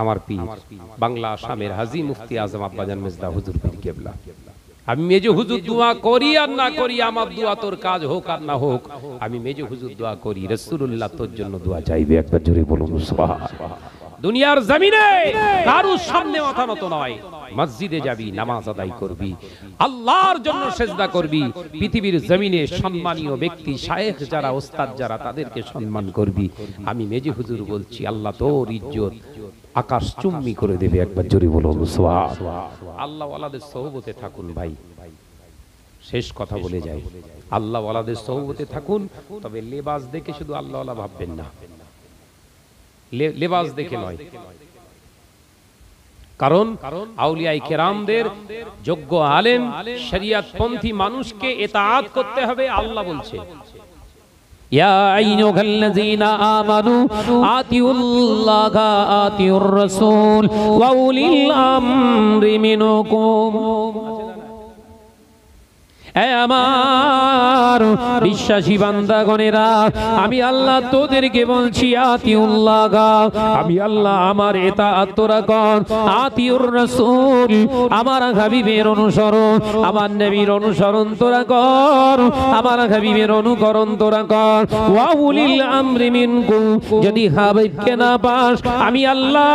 আমার পীর বাংলা আসামের হাজি মুফতি আজম আব্বাজান মিজদা হুজুর পীর কেবলা আমি মেজো হুজুর দোয়া করি আর না করি আমার দোয়া তোর কাজ হোক আর না হোক আমি মেজো হুজুর দোয়া করি রসুল্লাহ তোর জন্য দোয়া চাইবে একবার জোরে বলুন দুনিয়ার জমিনে কারুর সামনে মাথা নত নয় মসজিদে যাবি নামাজ আদায় করবি আল্লাহর জন্য সেজদা করবি পৃথিবীর জমিনে সম্মানীয় ব্যক্তি শায়েখ যারা ওস্তাদ যারা তাদেরকে সম্মান করবি আমি মেজি হুজুর বলছি আল্লাহ তোর ইজ্জত আকাশ চুম্মি করে দেবে একবার জোরে বলুন আল্লাহ ওয়ালাদের সহবতে থাকুন ভাই শেষ কথা বলে যাই আল্লাহ ওয়ালাদের সহবতে থাকুন তবে লেবাস দেখে শুধু আল্লাহ ওয়ালা ভাববেন না লেবাস দেখে নয় কারণ আউলিয়াই কেরামদের যোগ্য আলেম শরিয়াতপন্থী মানুষকে এতাআত করতে হবে আল্লাহ বলছে يا أيها الذين آمنوا آتوا الله آتوا الرسول وأولي الأمر منكم আমার বিশ্বাসী বান্দাগণেরা আমি আল্লাহ তোদেরকে বলছি আতিউল্লাহ গাও আমি আল্লাহ আমার এটা আত্মরা কর আতিউর রাসূল আমার হাবিবের অনুসরণ আমার নবীর অনুসরণ তোরা কর আমার হাবিবের অনুকরণ তোরা কর ওয়াউলিল আমরি মিনকুম যদি হাবিবকে না পাস আমি আল্লাহ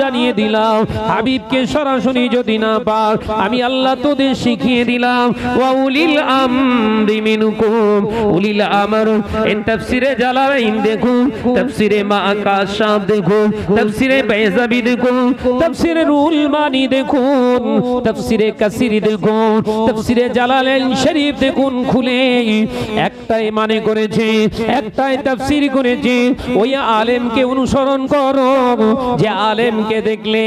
জানিয়ে দিলাম হাবিবকে সরাসরি যদি না পাস আমি আল্লাহ তোদের শিখিয়ে দিলাম ওয়া উলিল আমরি মিনুকুম উলিল আমর ইন তাফসিরে জালালাইন দেখো তাফসিরে মাকাশাব দেখো তাফসিরে বাইজাবি দেখো তাফসিরে রুল মানি দেখো তাফসিরে কাসির দেখো তাফসিরে জালালাইন শরীফ দেখো খুলে একটাই মানে করেছে একটাই তাফসির করেছে ওই আলেমকে অনুসরণ করো যে আলেমকে দেখলে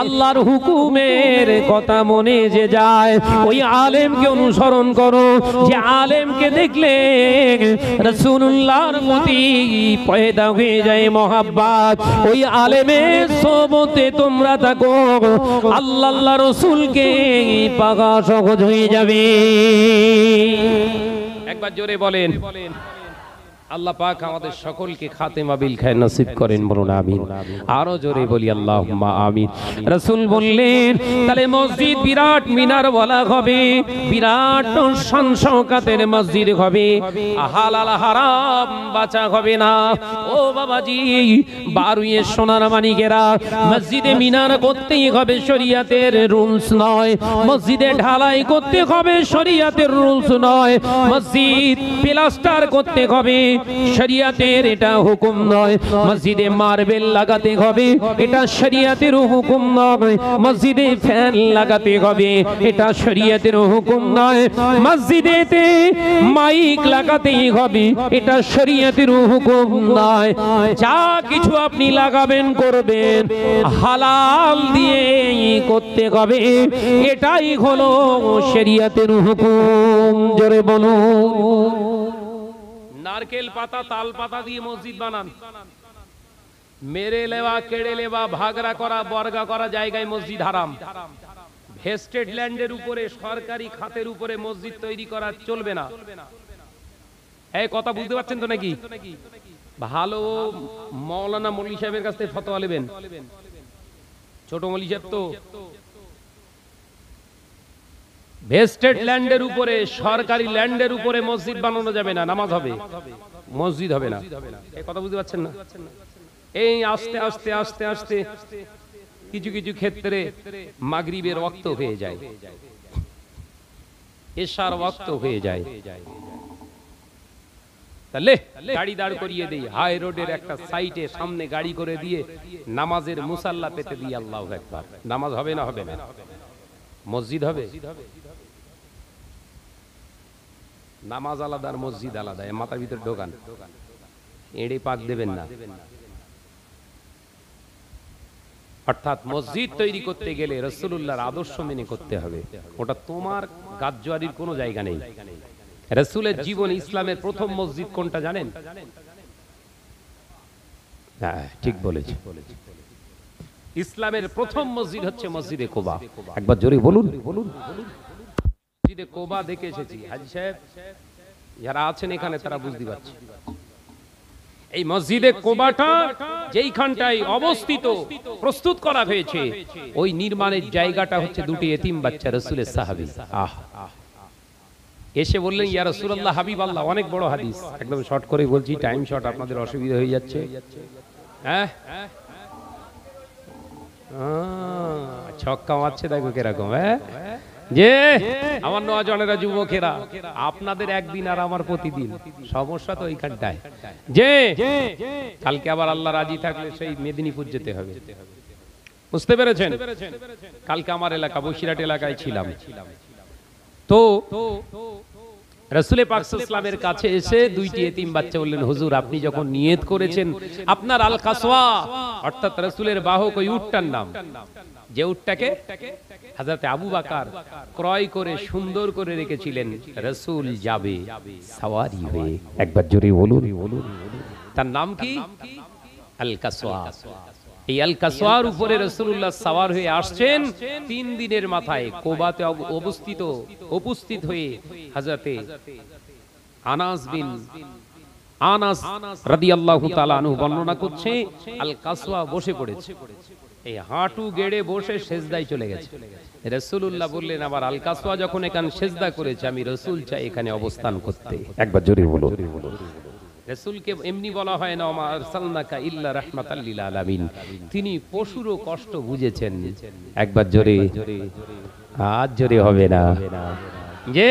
আল্লাহর হুকুমের কথা মনে যে যায় ওই আলেমকে অনুসরণ স্মরণ করো যে আলেমকে দেখলে রসুল্লাহর মতি পয়দা হয়ে যায় মহাব্বাত ওই আলেমের সবতে তোমরা থাকো আল্লাহ রসুলকে পাগা সহজ হয়ে যাবে একবার জোরে বলেন আল্লাহ পাক আমাদের সকলকে খাতেমা বিল খায় নসিব করেন বলুন আমিন আরো জোরে বলি আল্লাহ আমিন রাসূল বললেন তাহলে মসজিদ বিরাট মিনার বলা হবে বিরাট সংসকাতের মসজিদ হবে হালাল হারাম বাঁচা হবে না ও বাবাজি বারুয়ে সোনার মানিকেরা মসজিদে মিনার করতেই হবে শরিয়াতের রুলস নয় মসজিদে ঢালাই করতে হবে শরিয়াতের রুলস নয় মসজিদ প্লাস্টার করতে হবে শরিয়াতের এটা হুকুম নয় মসজিদে মার্বেল লাগাতে হবে এটা শরিয়াতের হুকুম নয় মসজিদে ফ্যান লাগাতে হবে এটা শরিয়াতের হুকুম নয় মসজিদেতে মাইক লাগাতেই হবে এটা শরিয়াতের হুকুম নয় যা কিছু আপনি লাগাবেন করবেন হালাল দিয়ে করতে হবে এটাই হলো শরিয়াতের হুকুম জোরে বলুন নারকেল পাতা তাল পাতা দিয়ে মসজিদ বানান মেরে লেওয়া কেড়ে লেওয়া ভাগরা করা বর্গা করা জায়গায় মসজিদ হারাম ভেস্টেড ল্যান্ডের উপরে সরকারি খাতের উপরে মসজিদ তৈরি করা চলবে না এই কথা বুঝতে পারছেন তো নাকি ভালো মৌলানা মল্লি সাহেবের কাছ থেকে ফতোয়া নেবেন ছোট মল্লি সাহেব তো ভেস্টেড ল্যান্ডের উপরে সরকারি ল্যান্ডের উপরে মসজিদ বানানো যাবে না নামাজ হবে মসজিদ হবে না এই কথা বুঝতে পারছেন না এই আস্তে আস্তে আস্তে আস্তে কিছু কিছু ক্ষেত্রে মাগরিবের রক্ত হয়ে যায় এশার রক্ত হয়ে যায় তাহলে গাড়ি দাঁড় করিয়ে দেই হাই রোডের একটা সাইটে সামনে গাড়ি করে দিয়ে নামাজের মুসাল্লা পেতে দিই আল্লাহ একবার নামাজ হবে না হবে না মসজিদ হবে নামাজ আলাদা আর মসজিদ আলাদা মাথার ভিতরে ঢোকান এড়ে পাক দেবেন না অর্থাৎ মসজিদ তৈরি করতে গেলে রসুল্লাহর আদর্শ মেনে করতে হবে ওটা তোমার গাজ্জোয়ারির কোনো জায়গা নেই রসুলের জীবন ইসলামের প্রথম মসজিদ কোনটা জানেন হ্যাঁ, ঠিক বলেছে ইসলামের প্রথম মসজিদ হচ্ছে মসজিদে কোবা একবার জোরে বলুন বলুন মসজিদে কোবা দেখে এসেছি হাজি সাহেব যারা আছেন এখানে তারা বুঝতে পারছে এই মসজিদে কোবাটা যেইখানটাই অবস্থিত প্রস্তুত করা হয়েছে ওই নির্মাণের জায়গাটা হচ্ছে দুটি এতিম বাচ্চা রসুলের সাহাবি আহ এসে বললেন ইয়া রসুল্লাহ হাবিব আল্লাহ অনেক বড় হাদিস একদম শর্ট করে বলছি টাইম শর্ট আপনাদের অসুবিধা হয়ে যাচ্ছে হ্যাঁ ছক্কা মারছে দেখো কিরকম হ্যাঁ যে আমার নজনেরা যুবকেরা আপনাদের একদিন আর আমার প্রতিদিন সমস্যা তো ওইখানটায় যে কালকে আবার আল্লাহ রাজি থাকলে সেই মেদিনীপুর যেতে হবে বুঝতে পেরেছেন কালকে আমার এলাকা বসিরহাট এলাকায় ছিলাম তো রসুলে পাকসামের কাছে এসে দুইটি এতিম বাচ্চা বললেন হুজুর আপনি যখন নিয়ত করেছেন আপনার আল কাসওয়া অর্থাৎ রসুলের বাহক ওই উটটার নাম যে উটটাকে হাজরতে আবু বাকার ক্রয় করে সুন্দর করে রেখেছিলেন রসুল যাবে সাওয়ারি হয়ে একবার জোরে বলুন তার নাম কি আল এই আল উপরে রসুল্লাহ সাওয়ার হয়ে আসছেন তিন দিনের মাথায় কোবাতে অবস্থিত উপস্থিত হয়ে হাজরতে আনাস বিন আনাস রাদিয়াল্লাহু তাআলা আনহু বর্ণনা করছে আল কাসওয়া বসে পড়েছে এই হাঁটু গেড়ে বসে সেজদাই চলে গেছে রসুল্লাহ বললেন আবার আলকাসোয়া যখন এখানে সেজদা করেছে আমি রসুল চাই এখানে অবস্থান করতে একবার জোরে বলো রসুলকে এমনি বলা হয় না আমার সালনাকা ইল্লা রাহমাতাল্লিল আলামিন তিনি পশুরও কষ্ট বুঝেছেন একবার জোরে আজ জোরে হবে না যে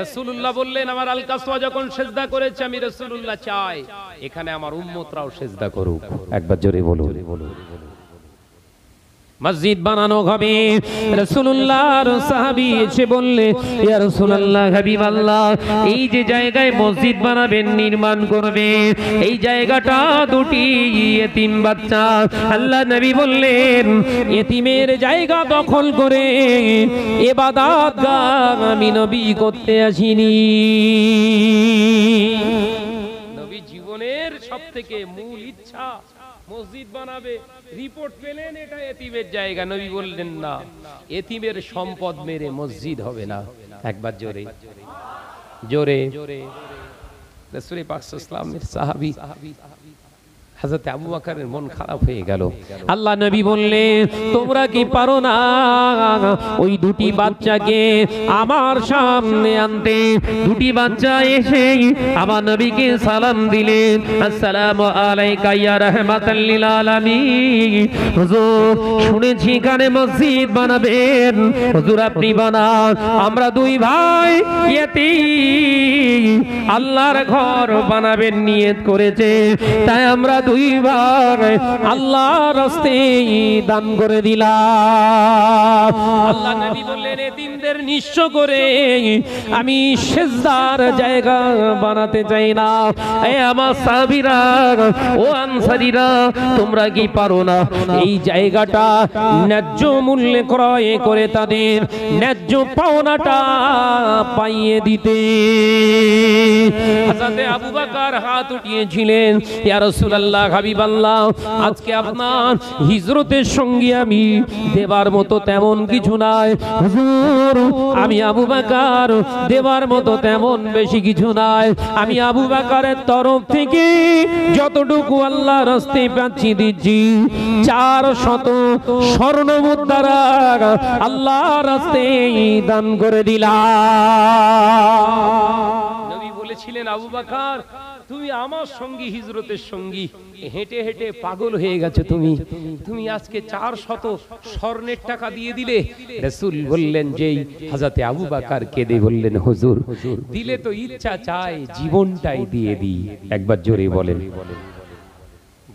রসুল্লাহ বললেন আমার আলকাসোয়া যখন সেজদা করেছে আমি রসুল্লাহ চাই এখানে আমার উম্মতরাও সেজদা করুক একবার জোরে বলো বলো মসজিদ বানানো হবে রসুল্লাহর সাহাবি এসে বললে ইয়া রসুল্লাহ হাবিব এই যে জায়গায় মসজিদ বানাবেন নির্মাণ করবে এই জায়গাটা দুটি এতিম বাচ্চা আল্লাহ নবী বললেন এতিমের জায়গা দখল করে এবাদাত গান আমি নবী করতে আসিনি নবী জীবনের সব থেকে মূল ইচ্ছা মসজিদ বানাবে রিপোর্ট পেলেন এটা এতিমের জায়গা নবী বললেন না এতিমের সম্পদ মেরে মসজিদ হবে না একবার জোরে জোরে জোরে রসুল পাক সাহাবি সাহাবি হাজরত আবু বাকারের মন খারাপ হয়ে গেল আল্লাহ নবী বললেন তোমরা কি পারো না ওই দুটি বাচ্চাকে আমার সামনে আনতে দুটি বাচ্চা এসে আমার নবীকে সালাম দিলেন আসসালামু আলাইকা ইয়া রাহমাতাল লিল আলামিন হুজুর শুনেছি কানে মসজিদ বানাবেন হুজুর আপনি বানান আমরা দুই ভাই ইয়াতি আল্লাহর ঘর বানাবেন নিয়ত করেছে তাই আমরা দুইবার আল্লাহ রাস্তে দান করে দিলাম আল্লাহ নবী বললেন এতিমদের নিঃস্ব করে আমি সেজদার জায়গা বানাতে চাই না এ আমার সাহাবীরা ও আনসারীরা তোমরা কি পারো না এই জায়গাটা ন্যায্য মূল্যে ক্রয় করে তাদের ন্যায্য পাওনাটা পাইয়ে দিতে হাসাতে হ্যাঁ। আবু বাকার হাত উঠিয়েছিলেন ইয়া রাসূলুল্লাহ আল্লাহ হাবিব আল্লাহ আজকে আপনার হিজরতের সঙ্গে আমি দেবার মতো তেমন কিছু নাই আমি আবু বাকার দেবার মতো তেমন বেশি কিছু নাই আমি আবু বাকারের তরফ থেকে যতটুকু আল্লাহ রাস্তে পাচ্ছি দিচ্ছি চার শত স্বর্ণ মুদ্রা আল্লাহ রাস্তে দান করে দিলাম ছিলেন আবু বাকার তুমি আমার সঙ্গী হিজরতের সঙ্গী হেঁটে হেঁটে পাগল হয়ে গেছে তুমি তুমি আজকে চার শত স্বর্ণের টাকা দিয়ে দিলে রসুল বললেন যেই হাজাতে আবু বাকার কেঁদে বললেন হুজুর দিলে তো ইচ্ছা চায় জীবনটাই দিয়ে দিই একবার জোরে বলেন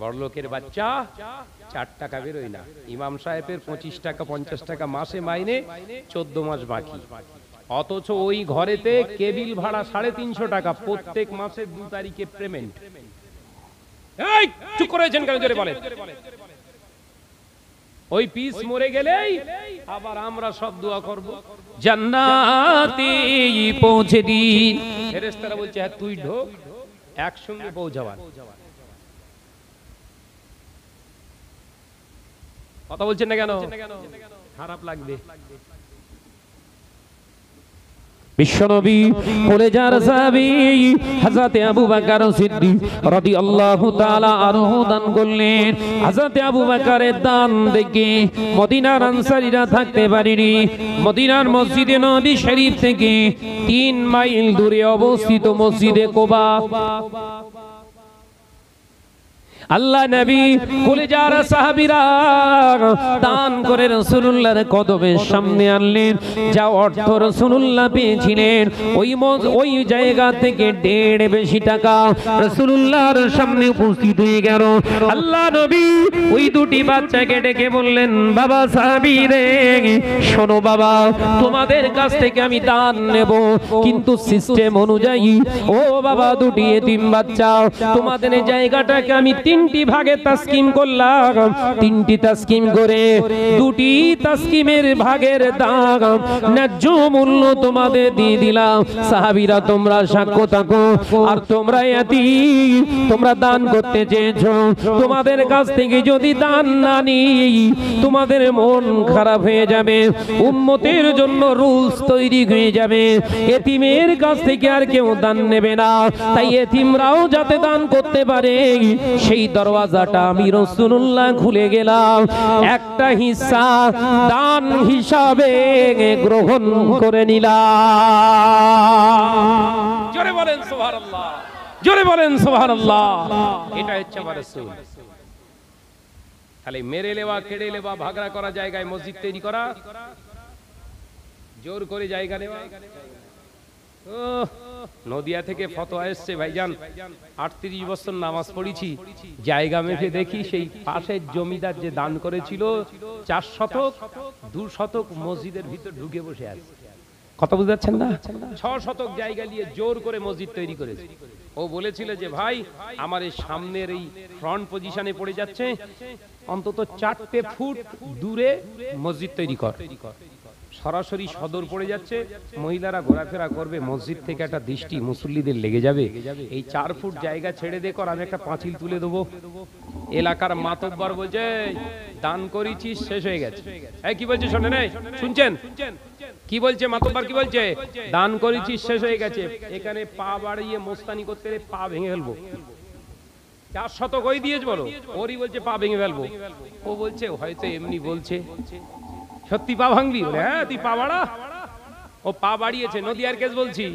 বড়লোকের বাচ্চা চার টাকা বেরোয় না ইমাম সাহেবের পঁচিশ টাকা পঞ্চাশ টাকা মাসে মাইনে চোদ্দ মাস বাকি অথচ ওই ঘরেতে কেবিল ভাড়া সাড়ে তিনশো টাকা প্রত্যেক মাসের দু তারিখে পেমেন্ট চুপ করেছেন কেন জোরে ওই পিস মরে গেলেই আবার আমরা সব দোয়া জান্নাতে পৌঁছে দিন বলছে হ্যাঁ তুই ঢোক একসঙ্গে পৌঁছাবার কথা বলছেন না কেন খারাপ লাগবে বিশ্বনবী যার সাহাবী হযরত আবু বকর সিদ্দিক রাদিয়াল্লাহু তাআলা আনহু দান করলেন হযরত আবু বকরের দান দেখে মদিনার আনসারীরা থাকতে পারেনি মদিনার মসজিদে নবী শরীফ থেকে 3 মাইল দূরে অবস্থিত মসজিদে কোবা আল্লাহ নবী যারা সাহাবীরা দান করে রাসূলুল্লাহর কদমের সামনে আনলেন যা অর্থ রাসূলুল্লাহ পেয়েছিলেন ওই ওই জায়গা থেকে ডেড় বেশি টাকা রাসূলুল্লাহর সামনে উপস্থিত হয়ে গেল আল্লাহ নবী ওই দুটি বাচ্চাকে ডেকে বললেন বাবা সাহাবী রে শোনো বাবা তোমাদের কাছ থেকে আমি দান নেব কিন্তু সিস্টেম অনুযায়ী ও বাবা দুটি এতিম বাচ্চা তোমাদের জায়গাটাকে আমি তিনটি ভাগে তাস্কিম করলাম তিনটি তাস্কিম করে দুটি তাস্কিমের ভাগের দাগ ন্যায্য মূল্য তোমাদের দিয়ে দিলাম সাহাবিরা তোমরা সাক্ষ্য থাকো আর তোমরা এতি তোমরা দান করতে চেয়েছ তোমাদের কাছ থেকে যদি দান না নিই তোমাদের মন খারাপ হয়ে যাবে উন্মতের জন্য রুলস তৈরি হয়ে যাবে এতিমের কাছ থেকে আর কেউ দান নেবে না তাই এতিমরাও যাতে দান করতে পারে সেই দরওয়াজাটা আমি রসুল্লাহ খুলে গেলাম একটা হিসা দান হিসাবে গ্রহণ করে নিলেন জোরে খালি মেরে লেবা কেড়ে লেবা ভাগড়া করা জায়গায় মসজিদ তৈরি করা জোর করে জায়গা নেওয়া নদিয়া থেকে ফতোয়া এসছে ভাইজান আটত্রিশ বছর নামাজ পড়েছি জায়গা মেফে দেখি সেই পাশের জমিদার যে দান করেছিল চার শতক দু শতক মসজিদের ভিতর ঢুকে বসে আছে কথা বুঝতে পারছেন না ছ শতক জায়গা নিয়ে জোর করে মসজিদ তৈরি করেছে ও বলেছিল যে ভাই আমার এই সামনের এই ফ্রন্ট পজিশনে পড়ে যাচ্ছে অন্তত চারটে ফুট দূরে মসজিদ তৈরি কর সরাসরি সদর পড়ে যাচ্ছে মহিলারা ঘোরাফেরা করবে মসজিদ থেকে একটা দৃষ্টি মুসল্লিদের লেগে যাবে এই চার ফুট জায়গা ছেড়ে কর আমি একটা পাঁচিল তুলে দেবো এলাকার মাতব্বর বলছে দান করেছি শেষ হয়ে গেছে কি বলছে শোনে নাই শুনছেন কি বলছে মাতব্বর কি বলছে দান করেছিস শেষ হয়ে গেছে এখানে পা বাড়িয়ে মোস্তানি করতে পা ভেঙে ফেলবো চার শতক ওই দিয়েছ বলো ওরই বলছে পা ভেঙে ফেলবো ও বলছে হয়তো এমনি বলছে সত্যি পা ভাঙলি হ্যাঁ তুই পা বাড়া ও পা বাড়িয়েছে নদিয়ার কেস বলছি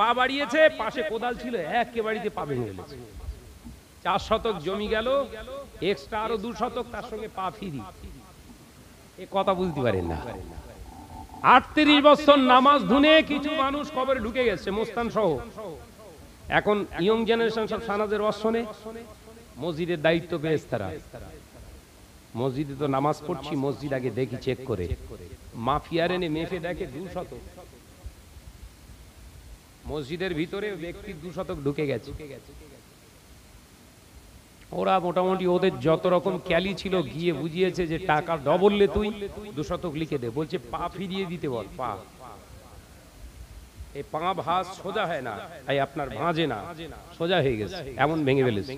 পা বাড়িয়েছে পাশে কোদাল ছিল একে বাড়িতে পা ভেঙে গেছে চার শতক জমি গেল এক্সট্রা আরো দু শতক তার সঙ্গে পা ফিরি এ কথা বুঝতে পারেন না আটত্রিশ বছর নামাজ ধুনে কিছু মানুষ কবরে ঢুকে গেছে মোস্তান সহ এখন ইয়ং জেনারেশন সব সানাজের অশ্বনে মসজিদের দায়িত্ব পেয়েছে তারা মসজিদে তো নামাজ পড়ছি মসজিদ আগে দেখি চেক করে মাফিয়ার এনে মেফে দেখে দু শতক মসজিদের ভিতরে ব্যক্তি দু শতক ঢুকে গেছে ওরা মোটামুটি ওদের যত রকম ক্যালি ছিল গিয়ে বুঝিয়েছে যে টাকা ডবললে তুই দু শতক লিখে দে বলছে পা ফিরিয়ে দিতে বল পা এই পা ভাঁজ সোজা হয় না এই আপনার ভাঁজে না সোজা হয়ে গেছে এমন ভেঙে ফেলেছে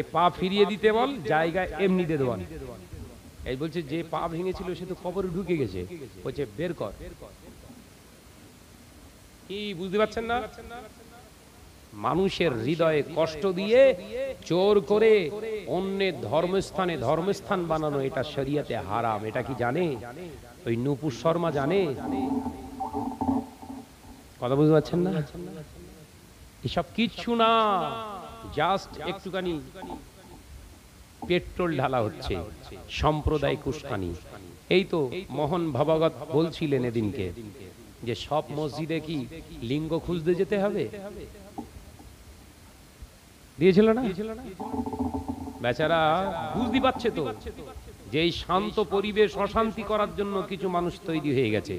এই পা ফিরিয়ে দিতে বল জায়গা এমনিতে দেওয়ান এই বলছে যে পা ভেঙেছিল সে তো কবরে ঢুকে গেছে বলছে বের কর কি বুঝতে পারছেন না মানুষের হৃদয়ে কষ্ট দিয়ে চোর করে অন্যের ধর্মস্থানে ধর্মস্থান বানানো এটা শরিয়াতে হারাম এটা কি জানে ওই নুপুর শর্মা জানে কথা বুঝতে পারছেন না এসব কিচ্ছু না জাস্ট একটুখানি পেট্রোল ঢালা হচ্ছে সম্প্রদায় উস্কানি এই তো মোহন ভবগত বলছিলেন এদিনকে যে সব মসজিদে কি লিঙ্গ খুঁজতে যেতে হবে দিয়েছিল না বেচারা বুঝতে পারছে তো যে এই শান্ত পরিবেশ অশান্তি করার জন্য কিছু মানুষ তৈরি হয়ে গেছে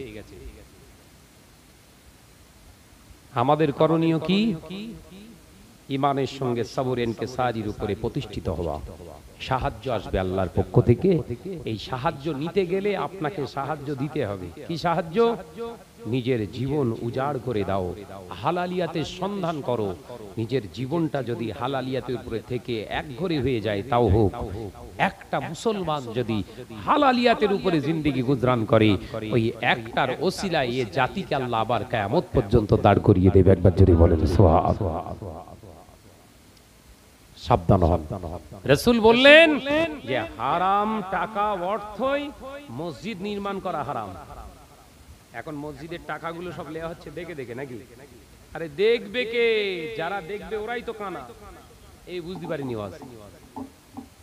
আমাদের করণীয় কি ইমানের সঙ্গে সাবর এনকে সারির উপরে প্রতিষ্ঠিত হওয়া সাহায্য আসবে আল্লাহর পক্ষ থেকে এই সাহায্য নিতে গেলে আপনাকে সাহায্য দিতে হবে কি সাহায্য নিজের জীবন উজাড় করে দাও হালালিয়াতে সন্ধান করো নিজের জীবনটা যদি হালালিয়াতের উপরে থেকে এক ঘরে হয়ে যায় তাও হোক একটা মুসলমান যদি হালালিয়াতের উপরে জিন্দিগি গুজরান করে ওই একটার ওসিলায় এ জাতিকে আল্লাহ আবার কেমত পর্যন্ত দাঁড় করিয়ে দেবে একবার যদি বলেন সোহা সাবধান হন রসুল বললেন যে হারাম টাকা অর্থই মসজিদ নির্মাণ করা হারাম এখন মসজিদের টাকাগুলো সব লেয়া হচ্ছে দেখে দেখে নাকি আরে দেখবে কে যারা দেখবে ওরাই তো কানা এই বুঝতে পারিনি ওয়াজ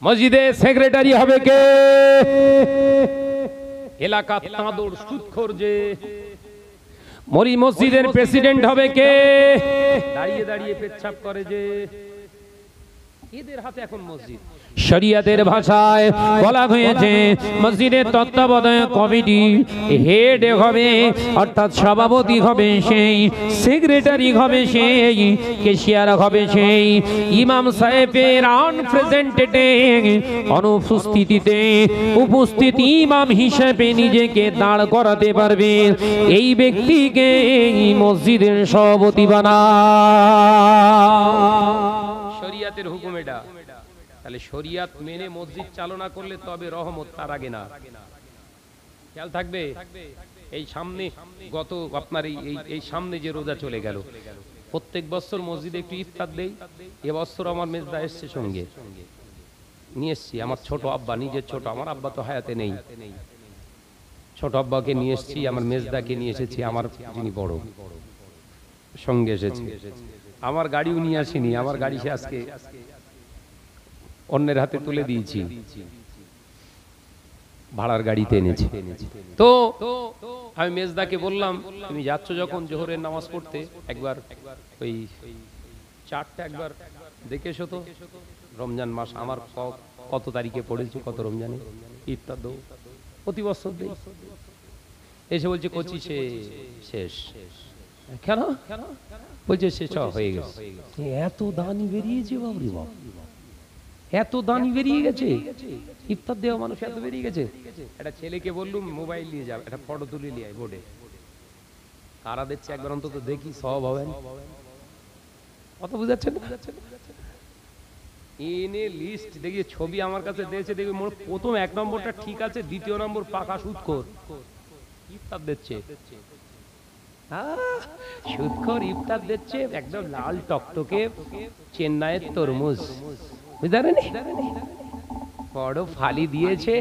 মসজিদে সেক্রেটারি হবে কে এলাকা তাঁদর সুৎখর যে মরি মসজিদের প্রেসিডেন্ট হবে কে দাঁড়িয়ে দাঁড়িয়ে পেচ্ছাপ করে যে এদের ভাষায় বলা হয়েছে মসজিদের তত্ত্বাবধায়ক কমিটি হেড হবে অর্থাৎ সভাপতি হবে সেই সেক্রেটারি হবে সেই কেশিয়ার হবে সেই ইমাম সাহেবের আনপ্রেজেন্টেটে অনুপস্থিতিতে উপস্থিত ইমাম হিসেবে নিজেকে দাঁড় করাতে পারবে এই ব্যক্তিকে মসজিদের সভাপতি বানা শরিয়াতের হুকুম এটা তাহলে শরিয়াত মেনে মসজিদ চালনা করলে তবে রহমত তার আগে না খেয়াল থাকবে এই সামনে গত আপনার এই এই সামনে যে রোজা চলে গেল প্রত্যেক বছর মসজিদে একটু ইফতার দেই এবছর আমার মেজদা এসছে সঙ্গে নিয়ে এসছি আমার ছোট আব্বা নিজের ছোট আমার আব্বা তো হায়াতে নেই ছোট আব্বাকে নিয়ে এসছি আমার মেজদাকে নিয়ে এসেছি আমার যিনি বড় সঙ্গে এসেছি আমার গাড়িও নিয়ে আসিনি আমার গাড়ি সে আজকে অন্যের হাতে তুলে দিয়েছি ভাড়ার গাড়িতে এনেছে তো আমি মেজদাকে বললাম তুমি যাচ্ছ যখন জোহরের নামাজ পড়তে একবার ওই চারটা একবার দেখে এসো তো রমজান মাস আমার কত তারিখে পড়েছি কত রমজানে ইত্যাদ দো প্রতি বছর এসে বলছে কচি সে শেষ কেন বলছে সে হয়ে গেছে এত দানি বেরিয়েছে বাবরি বাবা এত দানি বেরিয়ে গেছে ইফতার দেওয়া মানুষ এত বেরিয়ে গেছে একটা ছেলেকে বললুম মোবাইল নিয়ে যাবে একটা ফটো তুলে নিয়ে বোর্ডে কারা দেখছে একবার অন্তত দেখি সব হবেন কত বুঝাচ্ছেন এনে লিস্ট দেখি ছবি আমার কাছে দিয়েছে দেখি মোট প্রথম এক নম্বরটা ঠিক আছে দ্বিতীয় নম্বর পাকা সুদ কর ইফতার দিচ্ছে একদম লাল টকটকে চেন্নাইয়ের তরমুজ বড় ফালি দিয়েছে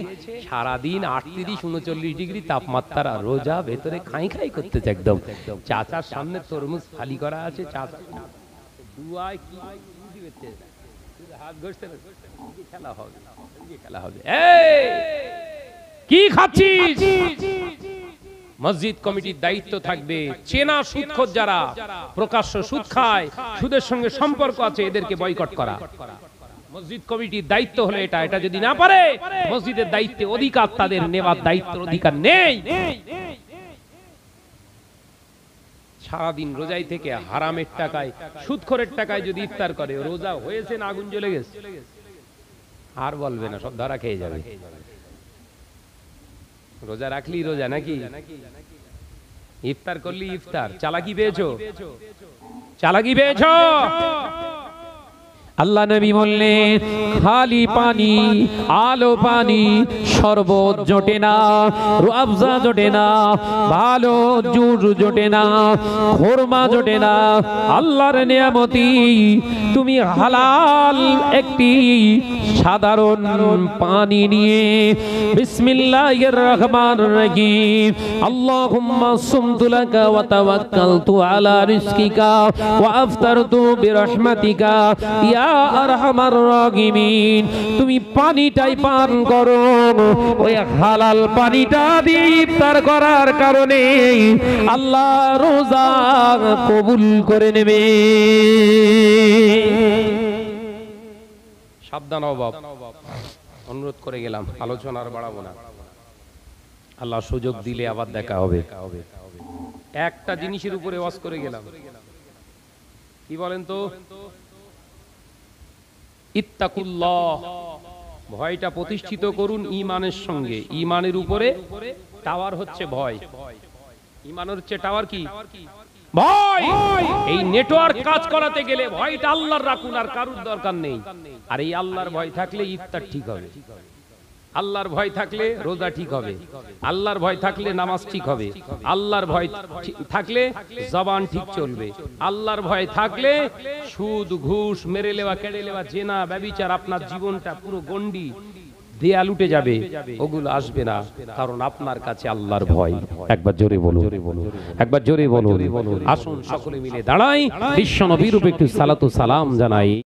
সারাদিন আটত্রিশ উনচল্লিশ ডিগ্রি তাপমাত্রা রোজা ভেতরে খাই খাই করতেছে একদম চাচার সামনে তরমুজ ফালি করা আছে চাচা কি খেলা হবে খেলা হবে কি খাচ্ছিস মসজিদ কমিটির দায়িত্ব থাকবে চেনা সুদখোর যারা প্রকাশ্য সুদ খায় সুদের সঙ্গে সম্পর্ক আছে এদেরকে বয়কট করা মসজিদ কমিটির দায়িত্ব হলো এটা এটা যদি না পারে মসজিদের দায়িত্বে অধিকার তাদের নেওয়ার দায়িত্ব অধিকার নেই সারাদিন রোজাই থেকে হারামের টাকায় সুদখোরের টাকায় যদি ইফতার করে রোজা হয়েছে না আগুন জ্বলে গেছে আর বলবে না সব ধরা খেয়ে যাবে রোজা রাখলি রোজা নাকি ইফতার করলি ইফতার চালাকি পেয়েছো চালাকি পেয়েছো আল্লাহ নবী বললেন খালি পানি আলো পানি শরবত জোটে না রুয়াবজা জোটে না ভালো জুর জোটে না খোরমা জোটে না আল্লাহর নিয়ামতি তুমি হালাল একটি সাধারণ পানি নিয়ে বিসমিল্লাহির রহমানির রহিম আল্লাহুম্মা সুমতুলাকা ওয়া তাওয়াক্কালতু আলা রিজকিকা ওয়া আফতারতু বিরহমাতিকা ইয়া আরহামার রাগিমিন তুমি পানিটাই পান করো ওই হালাল পানিটা দিয়ে করার কারণে আল্লাহ রোজা কবুল করে নেবে সাবধান অভাব অনুরোধ করে গেলাম আলোচনার বাড়াবো না আল্লাহ সুযোগ দিলে আবার দেখা হবে একটা জিনিসের উপরে ওয়াজ করে গেলাম কি বলেন তো ইত্তাকুল্লাহ ভয়টা প্রতিষ্ঠিত করুন ইমানের সঙ্গে ইমানের উপরে টাওয়ার হচ্ছে ভয় ইমানের হচ্ছে টাওয়ার কি ভয় এই নেটওয়ার্ক কাজ করাতে গেলে ভয়টা আল্লাহর রাখুন আর কারুর দরকার নেই আর এই আল্লাহর ভয় থাকলে ইফতার ঠিক হবে আল্লাহর ভয় থাকলে রোজা ঠিক হবে আল্লাহর ভয় থাকলে নামাজ ঠিক হবে আল্লাহর ভয় থাকলে জবান ঠিক চলবে আল্লাহর ভয় থাকলে সুদ ঘুষ মেরে লেওয়া কেড়ে লেওয়া জেনা ব্যবিচার আপনার জীবনটা পুরো গন্ডি দেয়া লুটে যাবে ওগুলো আসবে না কারণ আপনার কাছে আল্লাহর ভয় একবার জোরে বলো একবার জোরে বলো আসুন সকলে মিলে দাঁড়াই বিশ্ব নবীর একটু সালাতু সালাম জানাই